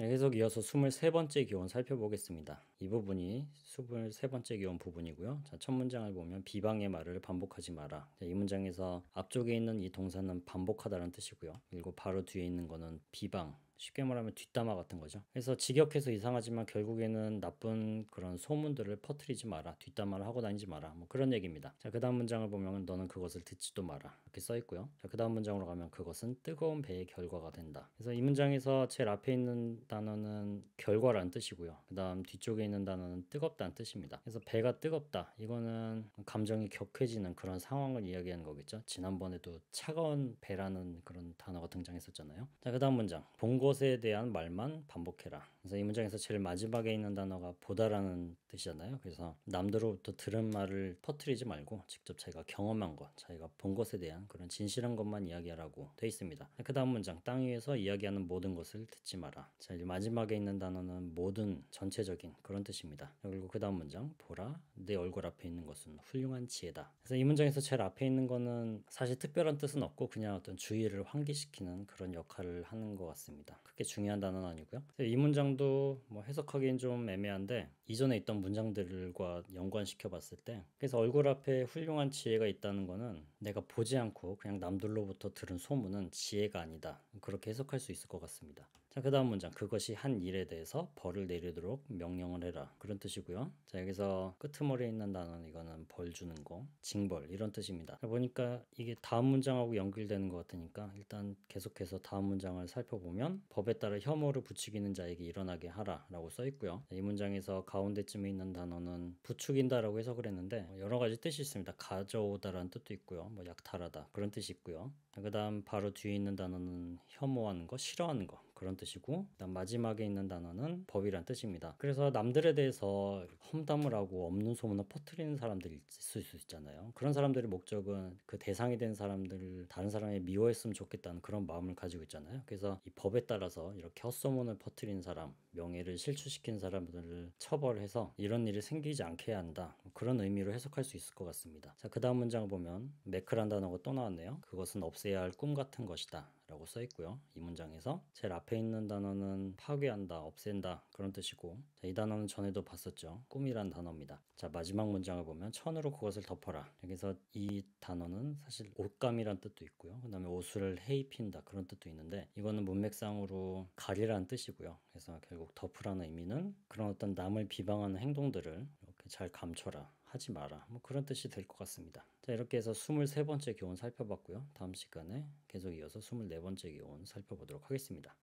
네, 계속 이어서 23번째 기원 살펴보겠습니다. 이 부분이 23번째 기원 부분이고요. 자, 첫 문장을 보면 비방의 말을 반복하지 마라. 자, 네, 이 문장에서 앞쪽에 있는 이 동사는 반복하다는 뜻이고요. 그리고 바로 뒤에 있는 거는 비방, 쉽게 말하면 뒷담화 같은 거죠. 그래서 직역해서 이상하지만 결국에는 나쁜 그런 소문들을 퍼뜨리지 마라. 뒷담화를 하고 다니지 마라. 뭐 그런 얘기입니다. 자, 그 다음 문장을 보면 너는 그것을 듣지도 마라. 이렇게 써 있고요. 자, 그 다음 문장으로 가면 그것은 뜨거운 배의 결과가 된다. 그래서 이 문장에서 제일 앞에 있는 단어는 결과란 뜻이고요. 그 다음 뒤쪽에 있는 단어는 뜨겁다는 뜻입니다. 그래서 배가 뜨겁다. 이거는 감정이 격해지는 그런 상황을 이야기하는 거겠죠. 지난번에도 차가운 배라는 그런 단어가 등장했었잖아요. 자, 그 다음 문장. 본거 그것에 대한 말만 반복해라. 그래서 이 문장에서 제일 마지막에 있는 단어가 보다라는 뜻이잖아요. 그래서 남들로부터 들은 말을 퍼뜨리지 말고 직접 자기가 경험한 것, 자기가 본 것에 대한 그런 진실한 것만 이야기하라고 돼 있습니다. 그 다음 문장, 땅 위에서 이야기하는 모든 것을 듣지 마라. 자, 이제 마지막에 있는 단어는 모든 전체적인 그런 뜻입니다. 그리고 그 다음 문장, 보라, 내 얼굴 앞에 있는 것은 훌륭한 지혜다. 그래서 이 문장에서 제일 앞에 있는 거는 사실 특별한 뜻은 없고 그냥 어떤 주의를 환기시키는 그런 역할을 하는 것 같습니다. 그게 중요한 단어는 아니고요. 이 문장도 뭐 해석하기엔 좀 애매한데 이전에 있던 문장들과 연관시켜 봤을 때 그래서 얼굴 앞에 훌륭한 지혜가 있다는 거는 내가 보지 않고 그냥 남들로부터 들은 소문은 지혜가 아니다. 그렇게 해석할 수 있을 것 같습니다. 자, 그 다음 문장. 그것이 한 일에 대해서 벌을 내리도록 명령을 해라. 그런 뜻이고요. 자, 여기서 끄트머리에 있는 단어는 이거는 벌 주는 거, 징벌 이런 뜻입니다. 보니까 이게 다음 문장하고 연결되는 것 같으니까 일단 계속해서 다음 문장을 살펴보면 법에 따라 혐오를 부추기는 자에게 일어나게 하라라고 써 있고요. 이 문장에서 가운데쯤에 있는 단어는 부추긴다라고 해석을 했는데 여러 가지 뜻이 있습니다. 가져오다라는 뜻도 있고요. 뭐 약탈하다 그런 뜻이 있고요. 그 다음 바로 뒤에 있는 단어는 혐오하는 거, 싫어하는 거 그런 뜻이고 그다음 마지막에 있는 단어는 법이란 뜻입니다. 그래서 남들에 대해서 험담을 하고 없는 소문을 퍼뜨리는 사람들이 있을 수 있잖아요. 그런 사람들의 목적은 그 대상이 된 사람들을 다른 사람이 미워했으면 좋겠다는 그런 마음을 가지고 있잖아요. 그래서 이 법에 따라서 이렇게 헛소문을 퍼뜨는 사람, 명예를 실추시킨 사람들을 처벌해서 이런 일이 생기지 않게 해야 한다. 뭐 그런 의미로 해석할 수 있을 것 같습니다. 자, 그 다음 문장을 보면 매크란 단어가 또 나왔네요. 그것은 없애야 할 꿈 같은 것이다. 라고 써 있고요. 이 문장에서 제일 앞에 앞에 있는 단어는 파괴한다, 없앤다 그런 뜻이고 자, 이 단어는 전에도 봤었죠. 꿈이란 단어입니다. 자 마지막 문장을 보면 천으로 그것을 덮어라. 여기서 이 단어는 사실 옷감이란 뜻도 있고요. 그 다음에 옷을 헤입힌다 그런 뜻도 있는데 이거는 문맥상으로 가리라는 뜻이고요. 그래서 결국 덮으라는 의미는 그런 어떤 남을 비방하는 행동들을 이렇게 잘 감춰라. 하지 마라. 뭐 그런 뜻이 될 것 같습니다. 자, 이렇게 해서 23번째 교훈 살펴봤고요. 다음 시간에 계속 이어서 24번째 교훈 살펴보도록 하겠습니다.